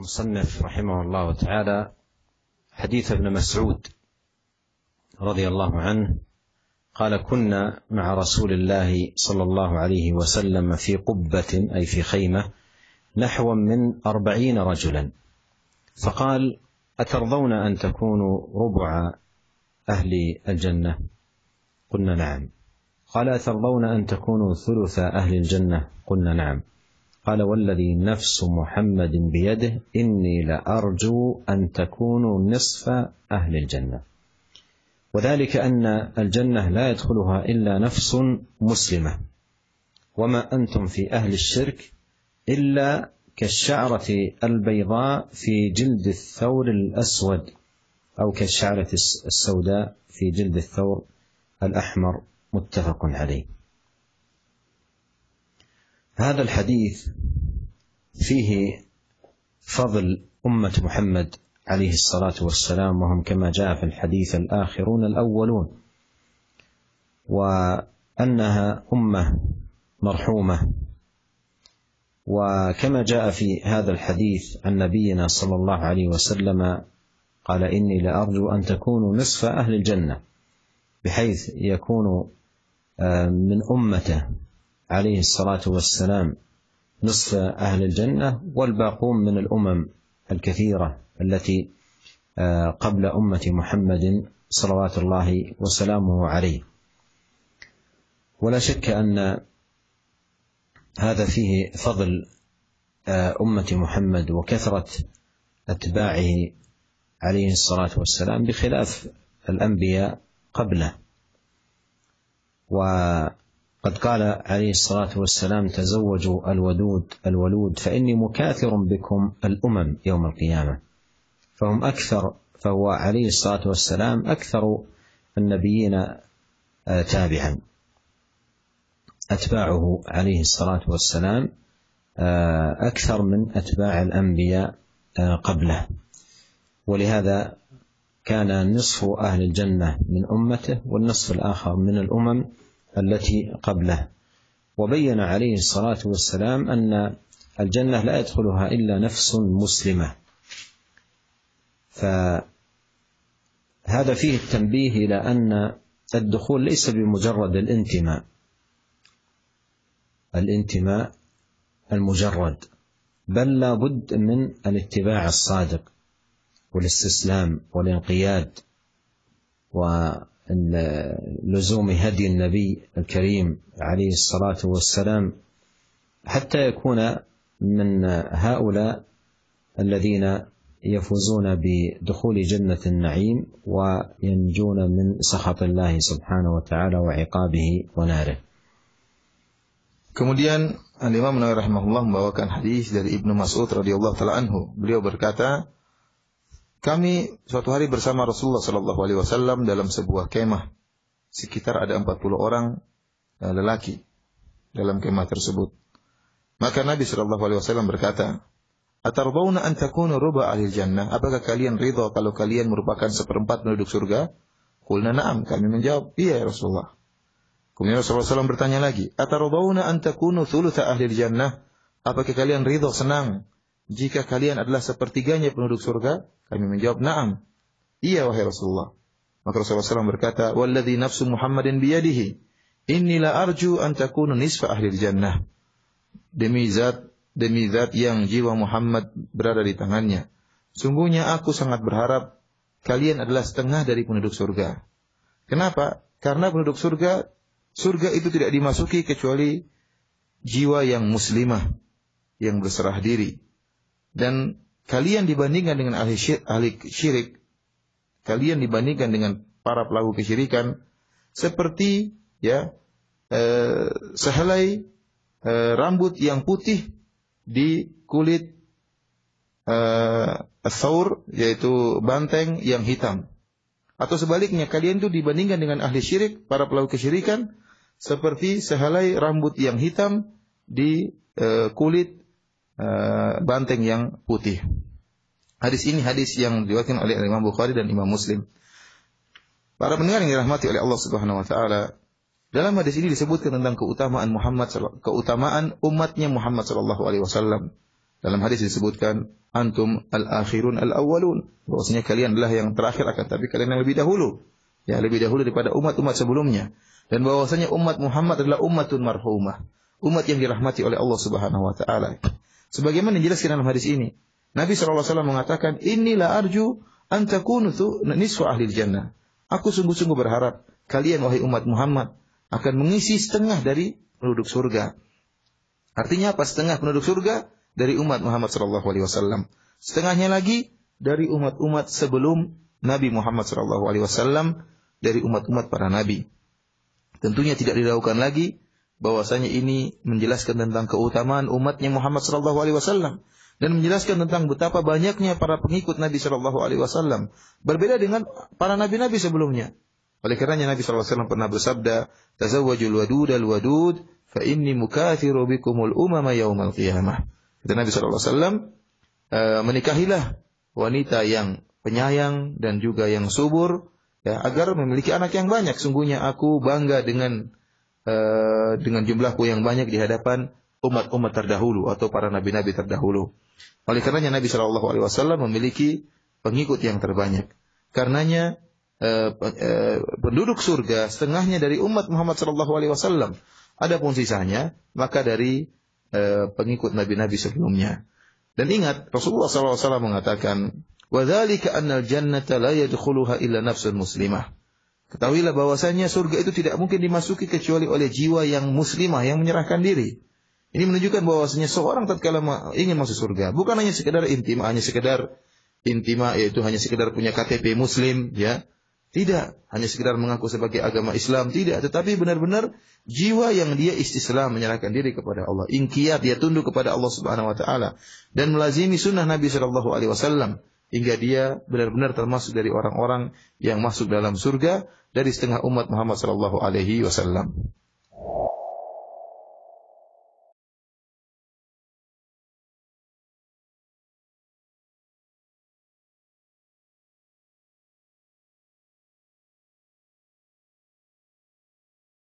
المصنف رحمه الله تعالى حديث ابن مسعود رضي الله عنه قال كنا مع رسول الله صلى الله عليه وسلم في قبة أي في خيمة نحو من أربعين رجلا فقال أترضون أن تكونوا ربع أهل الجنة قلنا نعم قال أترضون أن تكونوا ثلث أهل الجنة قلنا نعم قال والذي نفس محمد بيده إني لأرجو أن تكونوا نصف أهل الجنة وذلك أن الجنة لا يدخلها إلا نفس مسلمة وما أنتم في أهل الشرك إلا كالشعرة البيضاء في جلد الثور الأسود أو كالشعرة السوداء في جلد الثور الأحمر متفق عليه هذا الحديث فيه فضل أمة محمد عليه الصلاة والسلام وهم كما جاء في الحديث الآخرون الأولون وأنها أمة مرحومة وكما جاء في هذا الحديث عن نبينا صلى الله عليه وسلم قال إني لأرجو أن تكونوا نصف أهل الجنة بحيث يكون آه، من أمته عليه الصلاه والسلام نصف اهل الجنه والباقون من الامم الكثيره التي آه، قبل امه محمد صلوات الله وسلامه عليه ولا شك ان هذا فيه فضل آه، امه محمد وكثره اتباعه عليه الصلاه والسلام بخلاف الانبياء قبله و قد قال عليه الصلاة والسلام تزوجوا الودود الولود فإني مكاثر بكم الأمم يوم القيامة فهم أكثر فهو عليه الصلاة والسلام أكثر النبيين آه، تابعا أتباعه عليه الصلاة والسلام آه، أكثر من أتباع الأنبياء آه، قبله ولهذا كان نصف أهل الجنة من أمته والنصف الآخر من الأمم التي قبله وبين عليه الصلاة والسلام أن الجنة لا يدخلها إلا نفس مسلمة فهذا فيه التنبيه إلى أن الدخول ليس بمجرد الانتماء الانتماء المجرد بل لا بد من الاتباع الصادق والاستسلام والانقياد و لزوم هدي النبي الكريم عليه الصلاة والسلام حتى يكون من هؤلاء الذين يفوزون بدخول جنة النعيم وينجون من سخط الله سبحانه وتعالى وعقابه وناره. Kemudian Al Imam Nawawi rahimahullah membawakan hadis dari Ibnu Mas'ud radhiyallahu taala anhu. Beliau berkata, Kami suatu hari bersama Rasulullah Shallallahu Alaihi Wasallam dalam sebuah kemah. Sekitar ada 40 orang eh, lelaki dalam kemah tersebut. Maka Nabi Shallallahu Alaihi Wasallam berkata, Atarbauna an takunu ruba ahli jannah. Apakah kalian ridho kalau kalian merupakan seperempat penduduk surga? Kulna na'am. Kami menjawab, iya ya Rasulullah. Kemudian Rasulullah SAW bertanya lagi, Atarbawna an takunu thulutha ahli jannah. Apakah kalian ridho senang jika kalian adalah sepertiganya penduduk surga? Kami menjawab, na'am. Iya, wahai Rasulullah. Maka Rasulullah SAW berkata, Walladhi nafsu Muhammadin biyadihi, inilah arju antakunu nisfa ahli jannah. Demi zat, demi zat yang jiwa Muhammad berada di tangannya. Sungguhnya aku sangat berharap kalian adalah setengah dari penduduk surga. Kenapa? Karena penduduk surga, surga itu tidak dimasuki kecuali jiwa yang muslimah, yang berserah diri, dan kalian dibandingkan dengan ahli syirik, kalian dibandingkan dengan para pelaku kesyirikan seperti ya eh, sehelai eh, rambut yang putih di kulit eh, saur yaitu banteng yang hitam atau sebaliknya kalian itu dibandingkan dengan ahli syirik para pelaku kesyirikan seperti sehelai rambut yang hitam di eh, kulit Eh, banteng yang putih. Hadis ini hadis yang diwakilkan oleh Imam Bukhari dan Imam Muslim. Para pendengar yang dirahmati oleh Allah Subhanahu wa taala, dalam hadis ini disebutkan tentang keutamaan Muhammad keutamaan umatnya Muhammad sallallahu alaihi wasallam. Dalam hadis disebutkan antum al-akhirun al-awwalun, bahwasanya kalian adalah yang terakhir akan tapi kalian yang lebih dahulu. Ya, lebih dahulu daripada umat-umat sebelumnya. Dan bahwasanya umat Muhammad adalah ummatun marhumah, umat yang dirahmati oleh Allah Subhanahu wa taala. Sebagaimana dijelaskan dalam hadis ini. Nabi SAW mengatakan, Inilah arju antakunu tu niswa ahli jannah. Aku sungguh-sungguh berharap kalian wahai umat Muhammad akan mengisi setengah dari penduduk surga. Artinya apa? Setengah penduduk surga dari umat Muhammad SAW. wasallam. Setengahnya lagi dari umat-umat sebelum Nabi Muhammad SAW. wasallam dari umat-umat para nabi. Tentunya tidak diragukan lagi bahwasanya ini menjelaskan tentang keutamaan umatnya Muhammad sallallahu alaihi wasallam dan menjelaskan tentang betapa banyaknya para pengikut Nabi sallallahu alaihi wasallam berbeda dengan para nabi-nabi sebelumnya. Oleh karenanya Nabi sallallahu alaihi wasallam pernah bersabda, "Tazawwajul wadud al-wadud fa inni mukathiru bikumul umama yaumal qiyamah." Kata Nabi sallallahu alaihi wasallam, eh, menikahilah wanita yang penyayang dan juga yang subur ya agar memiliki anak yang banyak. Sungguhnya aku bangga dengan Eh, dengan jumlahku yang banyak di hadapan umat-umat terdahulu atau para nabi-nabi terdahulu. Oleh karenanya Nabi Shallallahu Alaihi Wasallam memiliki pengikut yang terbanyak. Karenanya eh, eh, penduduk surga setengahnya dari umat Muhammad Shallallahu Alaihi Wasallam. Adapun sisanya maka dari pengikut nabi-nabi sebelumnya. Dan ingat Rasulullah SAW mengatakan, "Wadzalika al jannah la yadkhuluha illa nafsun muslimah." Ketahuilah bahwasanya surga itu tidak mungkin dimasuki kecuali oleh jiwa yang muslimah yang menyerahkan diri. Ini menunjukkan bahwasanya seorang tatkala ingin masuk surga bukan hanya sekedar intima, hanya sekedar intima yaitu hanya sekedar punya KTP muslim ya. Tidak hanya sekedar mengaku sebagai agama Islam, tidak, tetapi benar-benar jiwa yang dia istislam menyerahkan diri kepada Allah, ingkiat dia tunduk kepada Allah Subhanahu wa taala dan melazimi sunnah Nabi Shallallahu alaihi wasallam hingga dia benar-benar termasuk dari orang-orang yang masuk dalam surga dari setengah umat Muhammad sallallahu alaihi wasallam.